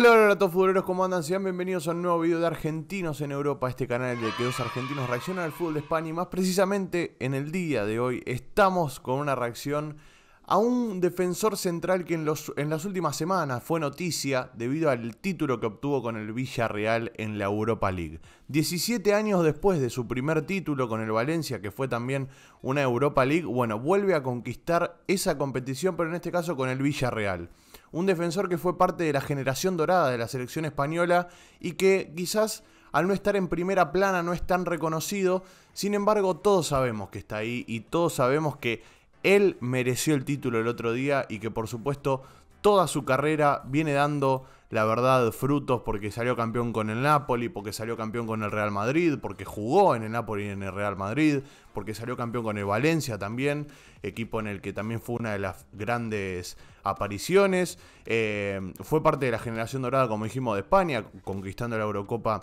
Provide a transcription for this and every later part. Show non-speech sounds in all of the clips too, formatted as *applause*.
Hola, hola, a todos futboleros, ¿cómo andan? Sean bienvenidos a un nuevo video de Argentinos en Europa, este canal de que dos argentinos reaccionan al fútbol de España y más precisamente en el día de hoy estamos con una reacción a un defensor central que en, los, en las últimas semanas fue noticia debido al título que obtuvo con el Villarreal en la Europa League. 17 años después de su primer título con el Valencia, que fue también una Europa League, bueno, vuelve a conquistar esa competición, pero en este caso con el Villarreal un defensor que fue parte de la generación dorada de la selección española y que quizás al no estar en primera plana no es tan reconocido, sin embargo todos sabemos que está ahí y todos sabemos que él mereció el título el otro día y que por supuesto toda su carrera viene dando la verdad, frutos porque salió campeón con el Napoli, porque salió campeón con el Real Madrid, porque jugó en el Napoli y en el Real Madrid, porque salió campeón con el Valencia también, equipo en el que también fue una de las grandes apariciones. Eh, fue parte de la generación dorada, como dijimos, de España, conquistando la Eurocopa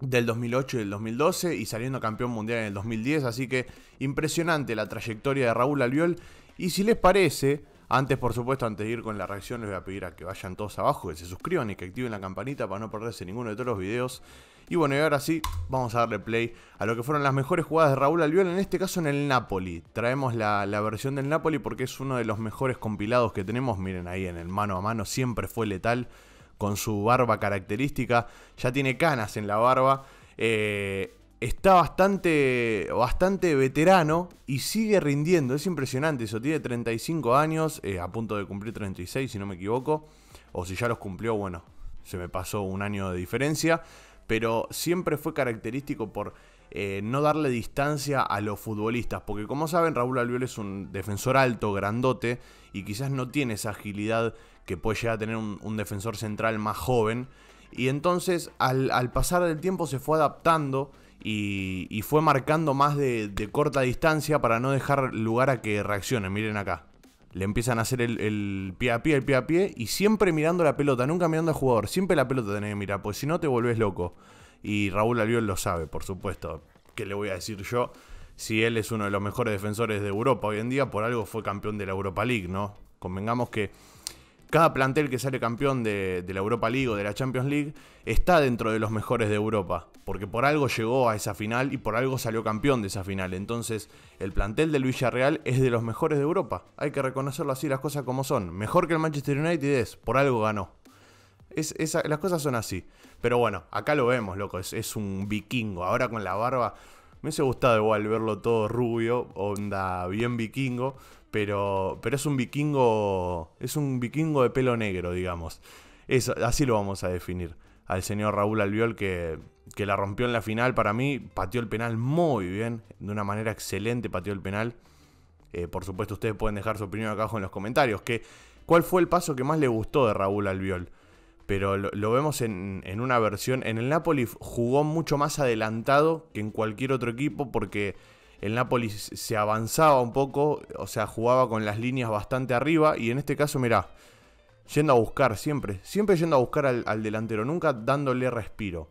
del 2008 y del 2012 y saliendo campeón mundial en el 2010, así que impresionante la trayectoria de Raúl Albiol y si les parece, antes, por supuesto, antes de ir con la reacción, les voy a pedir a que vayan todos abajo, que se suscriban y que activen la campanita para no perderse ninguno de todos los videos. Y bueno, y ahora sí, vamos a darle play a lo que fueron las mejores jugadas de Raúl Albiol, en este caso en el Napoli. Traemos la, versión del Napoli porque es uno de los mejores compilados que tenemos. Miren ahí en el mano a mano, siempre fue letal con su barba característica. Ya tiene canas en la barba. Eh, está bastante, bastante veterano y sigue rindiendo. Es impresionante eso. Tiene 35 años, eh, a punto de cumplir 36, si no me equivoco. O si ya los cumplió, bueno, se me pasó un año de diferencia. Pero siempre fue característico por eh, no darle distancia a los futbolistas. Porque como saben, Raúl Albiol es un defensor alto, grandote, y quizás no tiene esa agilidad que puede llegar a tener un, defensor central más joven. Y entonces al, al pasar del tiempo se fue adaptando y, fue marcando más de, corta distancia para no dejar lugar a que reaccione, Miren acá. Le empiezan a hacer el, el, pie a pie, el pie a pie, y siempre mirando la pelota, nunca mirando al jugador. Siempre la pelota tenés que mirar, porque si no te volvés loco. Y Raúl Albiol lo sabe, por supuesto. ¿Qué le voy a decir yo? Si él es uno de los mejores defensores de Europa hoy en día, por algo fue campeón de la Europa League, ¿no? Convengamos que cada plantel que sale campeón de, la Europa League o de la Champions League está dentro de los mejores de Europa, porque por algo llegó a esa final y por algo salió campeón de esa final. Entonces, el plantel del Villarreal es de los mejores de Europa. Hay que reconocerlo así, las cosas como son. Mejor que el Manchester United es, por algo ganó. Es, las cosas son así. Pero bueno, acá lo vemos, loco. Es, es un vikingo. Ahora con la barba. Me hubiese gustado igual verlo todo rubio, onda bien vikingo pero, es un vikingo, es un vikingo de pelo negro, digamos. así lo vamos a definir. Al señor Raúl Albiol que, que la rompió en la final, para mí pateó el penal muy bien, de una manera excelente pateó el penal. Eh, por supuesto, ustedes pueden dejar su opinión acá abajo en los comentarios. Que, ¿Cuál fue el paso que más le gustó de Raúl Albiol? Pero lo, vemos en, en, una versión. En el Napoli jugó mucho más adelantado que en cualquier otro equipo porque el Napoli se avanzaba un poco, o sea, jugaba con las líneas bastante arriba y en este caso, mirá, yendo a buscar siempre, siempre yendo a buscar al, delantero, nunca dándole respiro.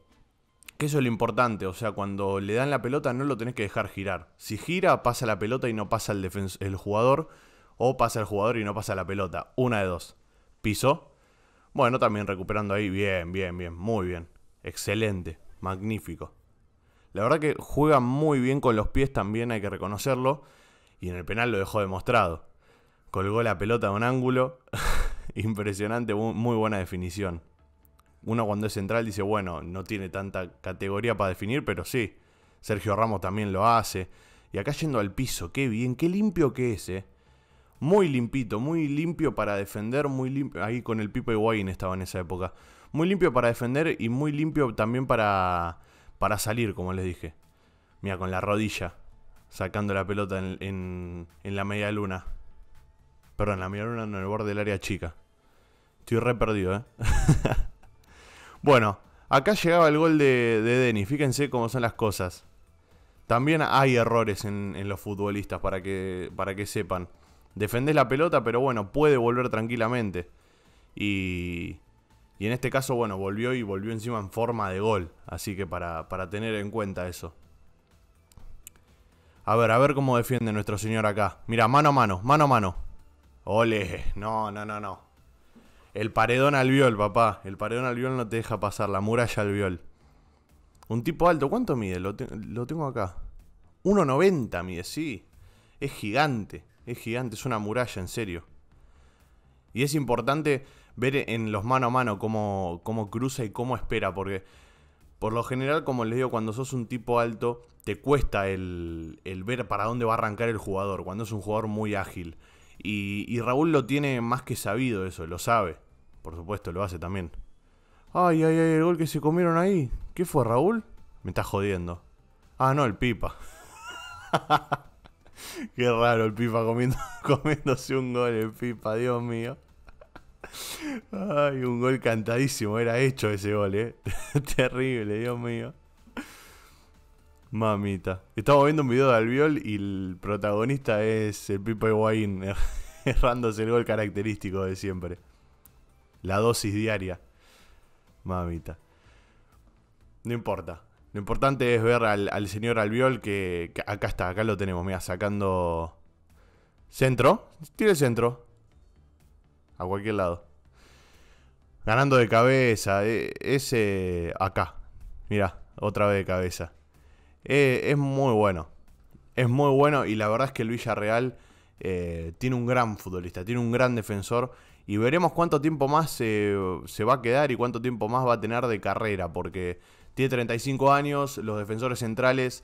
Que eso es lo importante, o sea, cuando le dan la pelota no lo tenés que dejar girar. Si gira, pasa la pelota y no pasa el, el jugador, o pasa el jugador y no pasa la pelota. Una de dos. Piso. Bueno, también recuperando ahí. Bien, bien, bien. Muy bien. Excelente. Magnífico. La verdad que juega muy bien con los pies también, hay que reconocerlo. Y en el penal lo dejó demostrado. Colgó la pelota de un ángulo. *laughs* Impresionante, muy buena definición. Uno cuando es central dice, bueno, no tiene tanta categoría para definir, pero sí. Sergio Ramos también lo hace. Y acá yendo al piso, qué bien, qué limpio que es, eh. Muy limpito, muy limpio para defender, muy limpio. Ahí con el Pipo Higuaín estaba en esa época. Muy limpio para defender y muy limpio también para para salir, como les dije. Mira, con la rodilla, sacando la pelota en, la media luna. Perdón, la media luna en el borde del área chica. Estoy re perdido, ¿eh? *laughs* bueno, acá llegaba el gol de, de Fíjense cómo son las cosas. También hay errores en, los futbolistas, para que, para que sepan. Defendés la pelota, pero bueno, puede volver tranquilamente. Y, y en este caso, bueno, volvió y volvió encima en forma de gol. Así que para, tener en cuenta eso. A ver, a ver cómo defiende nuestro señor acá. Mira, mano a mano, mano a mano. Ole, no, no, no, no. El paredón albiol, papá. El paredón albiol no te deja pasar, la muralla viol. Un tipo alto, ¿cuánto mide? Lo, lo tengo acá. 1,90 mide, sí. Es gigante, es gigante, es una muralla, en serio. Y es importante ver en los mano a mano cómo, cómo cruza y cómo espera, porque por lo general, como les digo, cuando sos un tipo alto, te cuesta el, ver para dónde va a arrancar el jugador, cuando es un jugador muy ágil. Y, y, Raúl lo tiene más que sabido eso, lo sabe. Por supuesto, lo hace también. Ay, ay, ay, el gol que se comieron ahí. ¿Qué fue, Raúl? Me está jodiendo. Ah, no, el Pipa. *laughs* Qué raro el Pipa comiendo, *laughs* comiéndose un gol, el Pipa, Dios mío. Ay, un gol cantadísimo, era hecho ese gol, eh. *laughs* Terrible, Dios mío. Mamita. Estamos viendo un video de Albiol y el protagonista es el Pipo Higuaín, eh, *laughs* errándose el gol característico de siempre. La dosis diaria. Mamita. No importa. Lo importante es ver al, señor Albiol que, acá está, acá lo tenemos, mira, sacando centro. Tiene centro a cualquier lado. Ganando de cabeza, e, ese acá. mira otra vez de cabeza. E, es muy bueno. Es muy bueno y la verdad es que el Villarreal eh, tiene un gran futbolista, tiene un gran defensor y veremos cuánto tiempo más eh, se, va a quedar y cuánto tiempo más va a tener de carrera porque tiene 35 años, los defensores centrales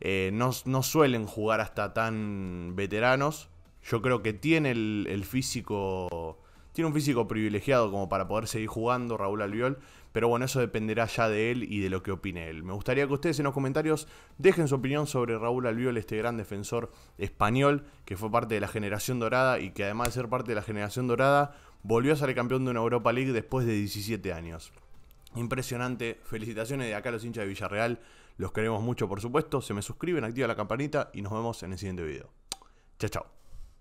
eh, no, suelen jugar hasta tan veteranos. Yo creo que tiene el físico tiene un físico privilegiado como para poder seguir jugando Raúl Albiol, pero bueno, eso dependerá ya de él y de lo que opine él. Me gustaría que ustedes en los comentarios dejen su opinión sobre Raúl Albiol, este gran defensor español que fue parte de la generación dorada y que además de ser parte de la generación dorada, volvió a ser campeón de una Europa League después de 17 años. Impresionante, felicitaciones de acá a los hinchas de Villarreal, los queremos mucho por supuesto, se me suscriben, activa la campanita y nos vemos en el siguiente video. Chao, chao.